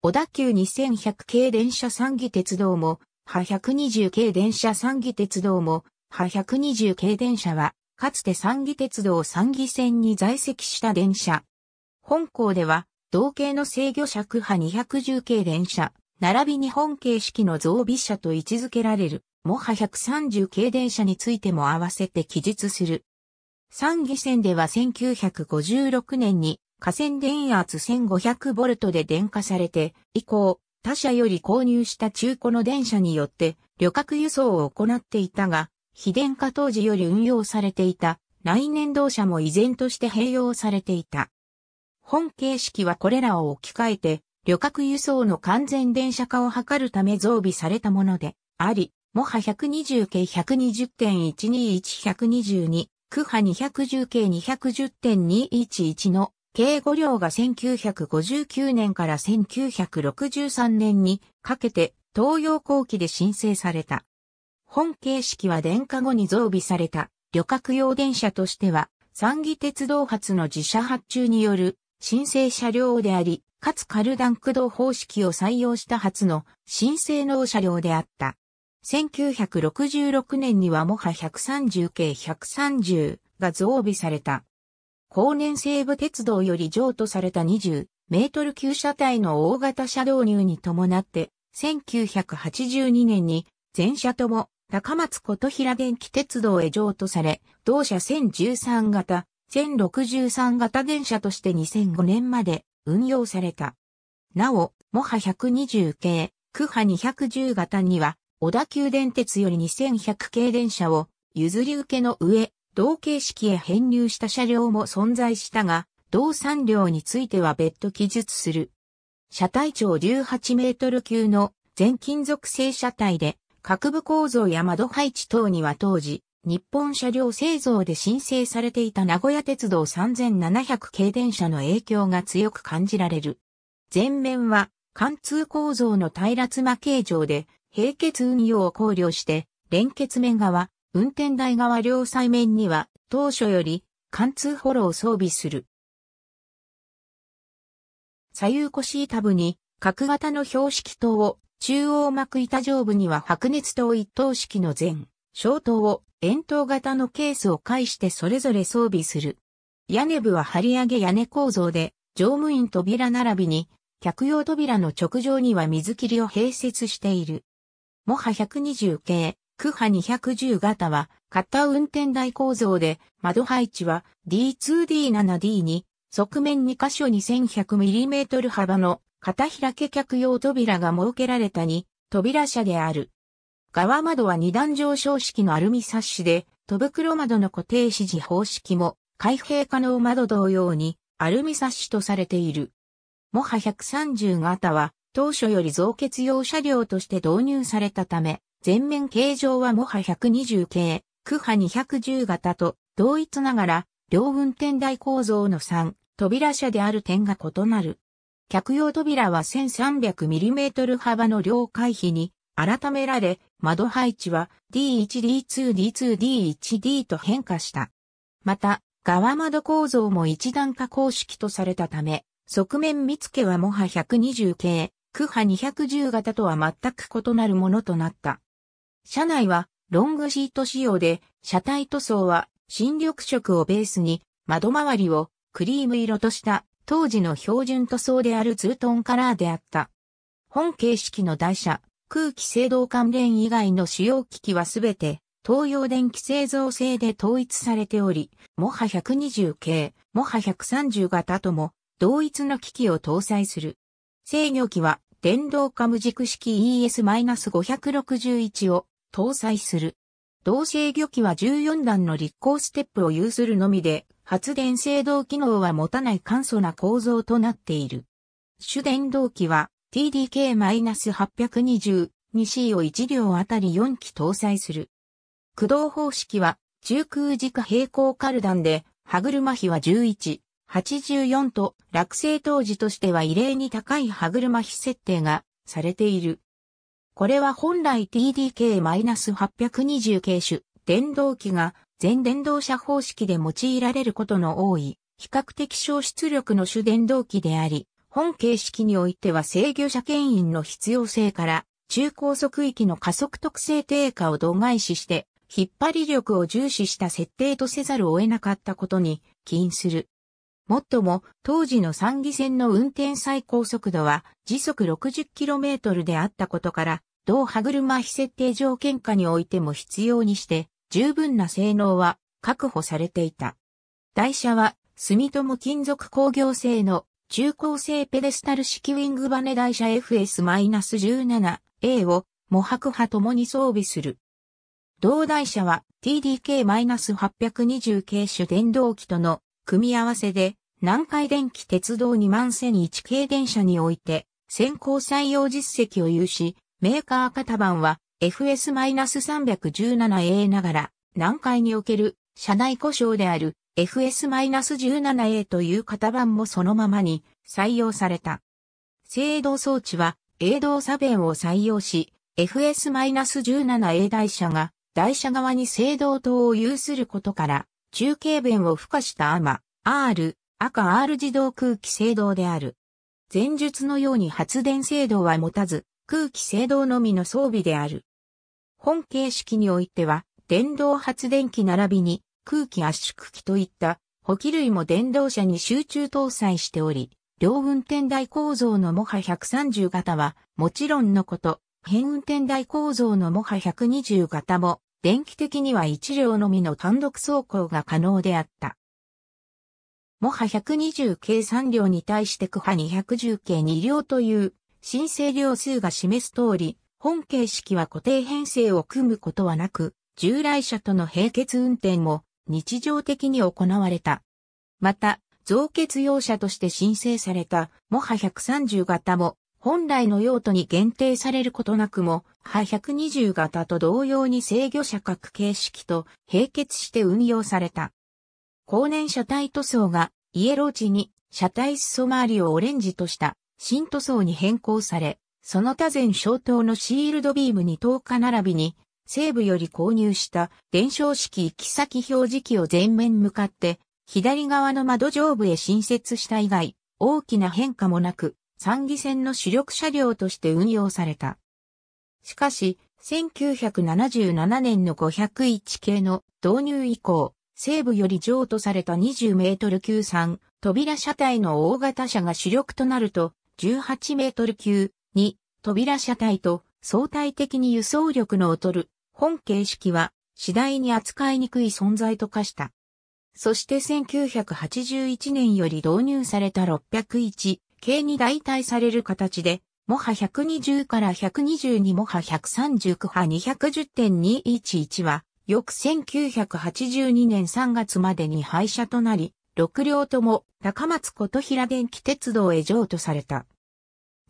小田急2100系電車三義鉄道も、派120系電車三義鉄道も、派120系電車は、かつて三義鉄道三義線に在籍した電車。本校では、同系の制御尺派210系電車、並びに本形式の増備車と位置づけられる、もは130系電車についても合わせて記述する。三義線では1956年に河川電圧 1500V で電化されて、以降、他社より購入した中古の電車によって、旅客輸送を行っていたが、非電化当時より運用されていた、来年動車も依然として併用されていた。本形式はこれらを置き換えて、旅客輸送の完全電車化を図るため増備されたもので、あり、モハ120系120.121122、クハ210系210.211の警護両が1959年から1963年にかけて東洋後期で申請された。本形式は電化後に増備された旅客用電車としては、三義鉄道発の自社発注による申請車両であり、かつカルダン駆動方式を採用した初の申請の車両であった。1966年にはもは130系130が増備された。後年西武鉄道より譲渡された20メートル級車体の大型車導入に伴って、1982年に全車とも高松琴平電気鉄道へ譲渡され、同社1013型、1063型電車として2005年まで運用された。なお、モハ120系、クハ210型には、小田急電鉄より2100系電車を譲り受けの上、同形式へ編入した車両も存在したが、同産両については別途記述する。車体長18メートル級の全金属製車体で、各部構造や窓配置等には当時、日本車両製造で申請されていた名古屋鉄道3700系電車の影響が強く感じられる。前面は貫通構造の平ら妻形状で、平結運用を考慮して、連結面側、運転台側両イ面には当初より貫通ホロを装備する。左右腰板部に角型の標識灯を、中央幕板上部には白熱灯一灯式の全、小灯を円筒型のケースを介してそれぞれ装備する。屋根部は張り上げ屋根構造で、乗務員扉並びに、客用扉の直上には水切りを併設している。もは120系、クハ210型は、型運転台構造で、窓配置は d 2 d 7 d に、側面2箇所 2100mm 幅の片開け客用扉が設けられた2、扉車である。側窓は二段上昇式のアルミサッシで、戸袋窓の固定指示方式も、開閉可能窓同様に、アルミサッシとされている。モハ130型は、当初より増結用車両として導入されたため、前面形状はモハ120系、クハ210型と同一ながら、両運転台構造の3、扉車である点が異なる。客用扉は 1300mm 幅の両回避に改められ、窓配置は D1D2D2D1D と変化した。また、側窓構造も一段化公式とされたため、側面見付けはモハ120系、クハ210型とは全く異なるものとなった。車内はロングシート仕様で、車体塗装は新緑色をベースに窓周りをクリーム色とした当時の標準塗装であるツートンカラーであった。本形式の台車、空気制動関連以外の主要機器はすべて東洋電気製造製で統一されており、モハ120系、モハ130型とも同一の機器を搭載する。制御機は電動カム軸式 ES-561 を搭載する。同制御機は14段の立候ステップを有するのみで、発電制動機能は持たない簡素な構造となっている。主電動機は TDK-822C を1両あたり4機搭載する。駆動方式は中空軸平行カルダンで、歯車比は11、84と、落成当時としては異例に高い歯車比設定がされている。これは本来 TDK-820 系種、電動機が全電動車方式で用いられることの多い、比較的小出力の主電動機であり、本形式においては制御車牽引の必要性から、中高速域の加速特性低下を度外視して、引っ張り力を重視した設定とせざるを得なかったことに起因する。もっとも、当時の参議線の運転最高速度は時速 60km であったことから、同歯車非設定条件下においても必要にして、十分な性能は確保されていた。台車は、住友金属工業製の中高生ペデスタル式ウィングバネ台車 FS-17A を模白派ともに装備する。同台車は TDK-820 軽種電動機との組み合わせで南海電気鉄道2万1001系電車において先行採用実績を有し、メーカー型番は FS-317A ながら、南海における車内故障である FS-17A という型番もそのままに採用された。制動装置は、営動差弁を採用し、FS-17A 台車が台車側に制動灯を有することから、中継弁を付加したアマ、R、赤 R 自動空気制動である。前述のように発電制動は持たず、空気制動のみの装備である。本形式においては、電動発電機並びに空気圧縮機といった補機類も電動車に集中搭載しており、両運転台構造のモハ130型はもちろんのこと、変運転台構造のモハ120型も電気的には1両のみの単独走行が可能であった。モハ120系3両に対してクハ210系2両という申請量数が示す通り、本形式は固定編成を組むことはなく、従来車との並結運転も日常的に行われた。また、造結用車として申請された、モハ130型も、本来の用途に限定されることなくも、ハ120型と同様に制御車格形式と並結して運用された。後年車体塗装がイエロー地に車体裾周りをオレンジとした新塗装に変更され、その他前消灯のシールドビームに10日並びに、西部より購入した伝承式行き先表示器を前面向かって、左側の窓上部へ新設した以外、大きな変化もなく、参議線の主力車両として運用された。しかし、1977年の501系の導入以降、西部より譲渡された20メートル級3扉車体の大型車が主力となると、18メートル級に扉車体と相対的に輸送力の劣る本形式は次第に扱いにくい存在と化した。そして1981年より導入された601系に代替される形で、モハ120から122モハ139波210.211は、翌1982年3月までに廃車となり、六両とも高松琴平電気鉄道へ譲渡された。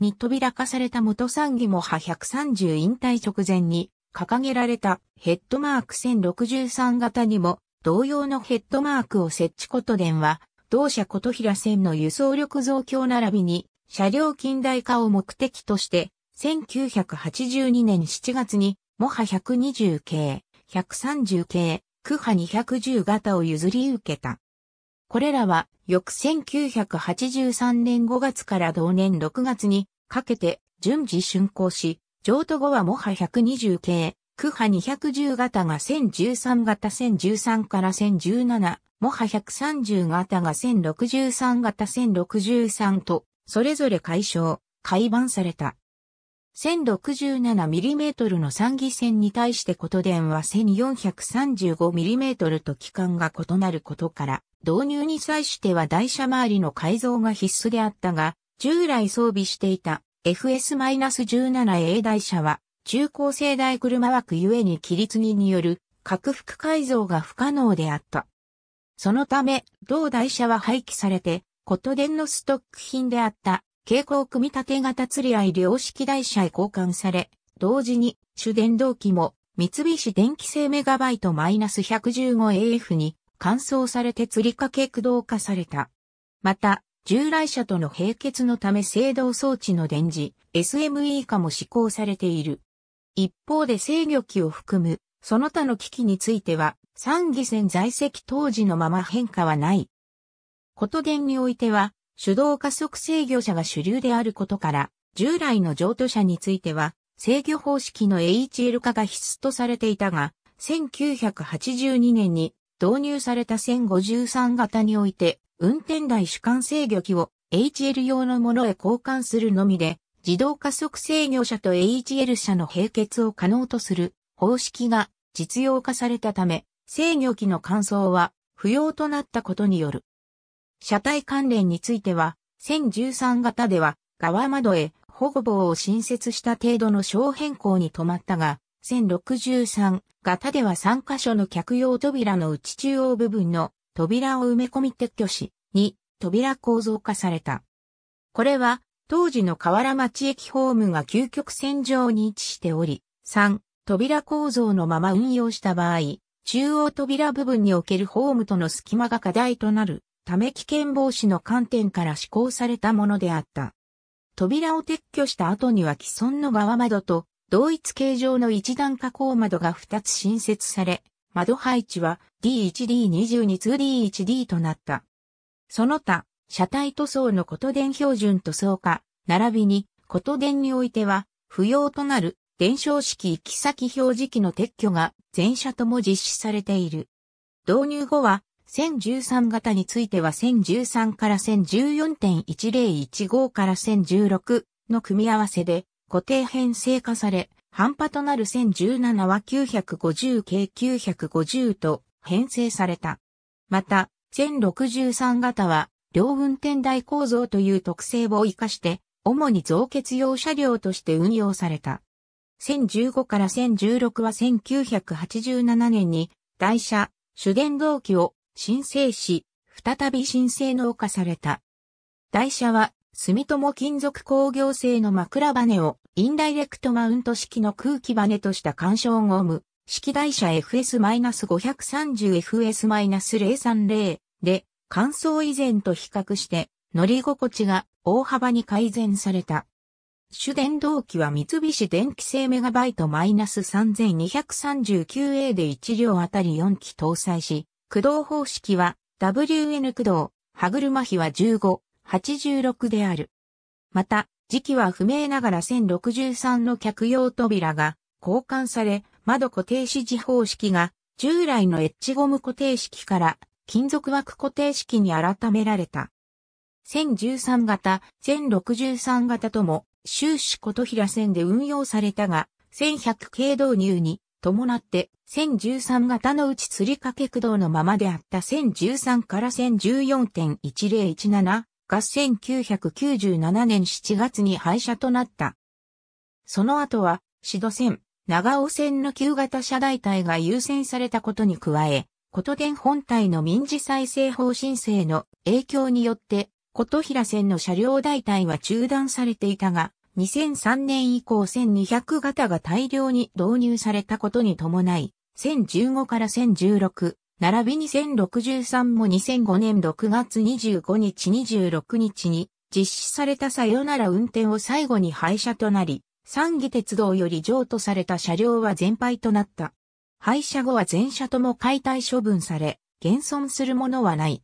に扉化された元三義も派130引退直前に掲げられたヘッドマーク1063型にも同様のヘッドマークを設置こと電は同社琴平線の輸送力増強並びに車両近代化を目的として1982年7月にモハ120系、130系、クハ210型を譲り受けた。これらは、翌1983年5月から同年6月にかけて順次竣工し、譲渡後はモハ120系、クハ210型が1013型1013から1017、モハ130型が1063型1063と、それぞれ解消、改版された。1067mm の三義線に対してこと電は 1435mm と期間が異なることから、導入に際しては台車周りの改造が必須であったが、従来装備していた FS-17A 台車は中高生台車枠ゆえに規律にによる拡幅改造が不可能であった。そのため、同台車は廃棄されて、こと電のストック品であった蛍光組み立て型釣り合い量式台車へ交換され、同時に主電動機も三菱電機製メガバイト -115AF に乾燥されて釣りかけ駆動化された。また、従来車との並結のため制動装置の電磁、SME 化も施行されている。一方で制御機を含む、その他の機器については、三義線在籍当時のまま変化はない。こと源においては、手動加速制御車が主流であることから、従来の譲渡車については、制御方式の h l 化が必須とされていたが、1982年に導入された1053型において、運転台主管制御機を HL 用のものへ交換するのみで、自動加速制御車と HL 車の並結を可能とする方式が実用化されたため、制御機の換装は不要となったことによる。車体関連については、1013型では側窓へ保護棒を新設した程度の小変更に止まったが、1063型では3箇所の客用扉の内中央部分の扉を埋め込み撤去し、2、扉構造化された。これは、当時の河原町駅ホームが究極線上に位置しており、3、扉構造のまま運用した場合、中央扉部分におけるホームとの隙間が課題となる、ため危険防止の観点から施行されたものであった。扉を撤去した後には既存の側窓と同一形状の一段加工窓が2つ新設され、窓配置は D1D222D1D となった。その他、車体塗装のこと電標準塗装化、並びにこと電においては、不要となる伝承式行き先表示器の撤去が全車とも実施されている。導入後は、1013型については1013から1014.1015から1016の組み合わせで、固定編成化され、半端となる1017は 950K950 と編成された。また、1063型は、両運転台構造という特性を活かして、主に増結用車両として運用された。1015から1016は1987年に、台車、主電動機を申請し、再び申請能化された。台車は住友金属工業製の枕羽をインダイレクトマウント式の空気羽とした干渉ゴム、式台車 FS-530FS-030 で乾燥以前と比較して乗り心地が大幅に改善された。主電動機は三菱電機製メガバイト -3239A で1両あたり4機搭載し、駆動方式は WN 駆動、歯車比は15、86である。また、時期は不明ながら1063の客用扉が交換され、窓固定指示方式が従来のエッジゴム固定式から金属枠固定式に改められた。1013型、1063型とも終始琴平線で運用されたが、1100系導入に伴って1013型のうち釣り掛け駆動のままであった1013から1014.1017が1997年7月に廃車となった。その後は、シド線、長尾線の旧型車代替が優先されたことに加え、琴電本体の民事再生法申請の影響によって、琴平線の車両代替は中断されていたが、2003年以降1200型が大量に導入されたことに伴い、1015から1016、並びに1063も2005年6月25日26日に実施されたさよなら運転を最後に廃車となり、三義鉄道より譲渡された車両は全廃となった。廃車後は全車とも解体処分され、現存するものはない。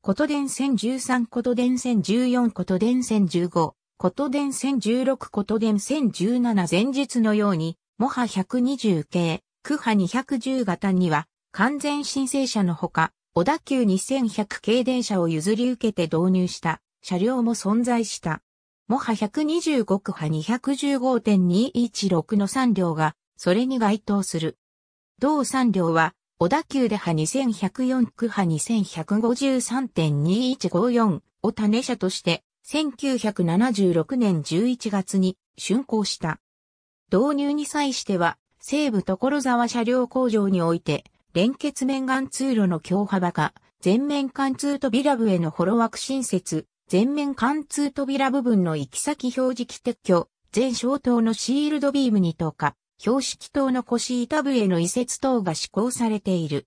こと電線13こと電線14こと電線15こと電線16こと電線17前日のように、モハ120系、クハ210型には完全申請車のほか、小田急2100系電車を譲り受けて導入した車両も存在した。モハ125区波215.216の3両が、それに該当する。同3両は、小田急で波2104区波2153.2154を種車として、1976年11月に竣工した。導入に際しては、西武所沢車両工場において、連結面眼通路の強幅化、全面貫通扉部へのホロ枠新設、全面貫通扉部分の行き先表示器撤去、全小灯のシールドビームに投下、標識灯の腰板部への移設等が施行されている。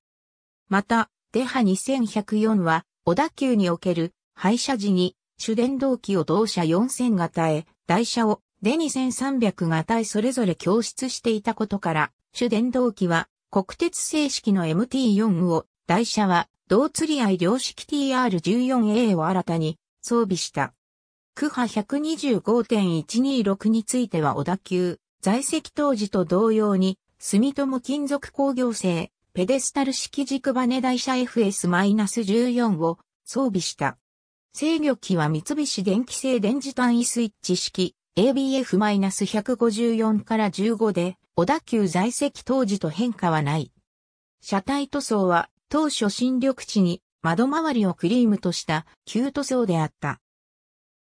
また、デハ2104は、小田急における、廃車時に、主電動機を同社4000型へ、台車を、デ2300型へそれぞれ供出していたことから、主電動機は、国鉄正式の MT4 を、台車は、同釣り合い量式 TR14A を新たに装備した。区波125.126については小田急、在籍当時と同様に、住友金属工業製、ペデスタル式軸バネ台車 FS-14 を装備した。制御機は三菱電機製電磁単位スイッチ式 ABF-154 から15で、小田急在籍当時と変化はない。車体塗装は当初新緑地に窓周りをクリームとした旧塗装であった。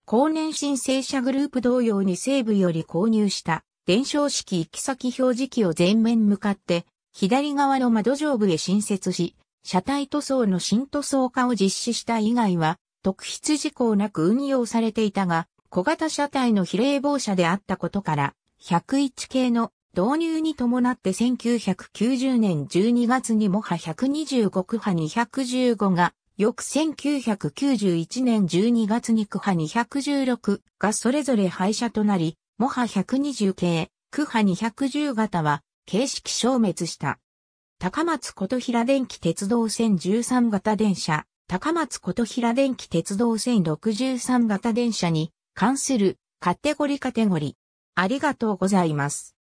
後年申請者グループ同様に西部より購入した伝承式行き先表示器を前面向かって左側の窓上部へ新設し、車体塗装の新塗装化を実施した以外は特筆事項なく運用されていたが、小型車体の比例防車であったことから、101系の導入に伴って1990年12月にモハ125区波215が、翌1991年12月に区波216がそれぞれ廃車となり、モハ120系、区派210型は形式消滅した。高松琴平電気鉄道線13型電車、高松琴平電気鉄道線63型電車に関するカテゴリカテゴリ。ありがとうございます。